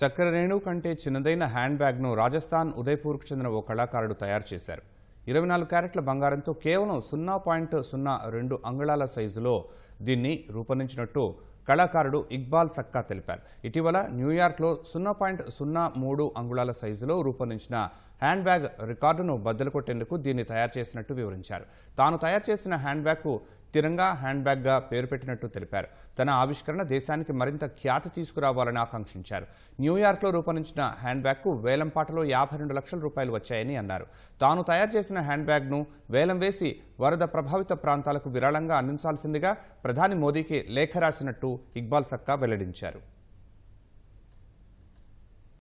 చక్కెర రేణువు కంటే చిన్నదైన హ్యాండ్ బ్యాగ్ను రాజస్థాన్ ఉదయపూర్కు చెందిన ఓ కళాకారుడు తయారు చేశారు ఇరవై నాలుగు క్యారెట్ల బంగారంతో కేవలం సున్నా పాయింట్ సున్నా రెండు అంగుళాల సైజులో దీన్ని రూపొందించినట్టు కళాకారుడు ఇక్బాల్ సక్కా తెలిపారు ఇటీవల న్యూయార్క్లో సున్నా పాయింట్ సున్నా మూడు అంగుళాల సైజులో రూపొందించిన హ్యాండ్ బ్యాగ్ రికార్డును బద్దలు కొట్టేందుకు దీన్ని తయారు చేసినట్టు వివరించారు తాను తయారు చేసిన హ్యాండ్ బ్యాగ్కు తిరంగా హ్యాండ్ బ్యాగ్గా పేరు పెట్టినట్టు తెలిపారు తన ఆవిష్కరణ దేశానికి మరింత ఖ్యాతి తీసుకురావాలని ఆకాంక్షించారు న్యూయార్క్లో రూపొందించిన హ్యాండ్ బ్యాగ్కు వేలం పాటలో యాభై రెండు లక్షల రూపాయలు వచ్చాయని అన్నారు తాను తయారు చేసిన హ్యాండ్ బ్యాగ్ను వేలం వేసి వరద ప్రభావిత ప్రాంతాలకు విరాళంగా అందించాల్సిందిగా ప్రధాని మోదీకి లేఖ రాసినట్టు ఇక్బాల్ సక్కా వెల్లడించారు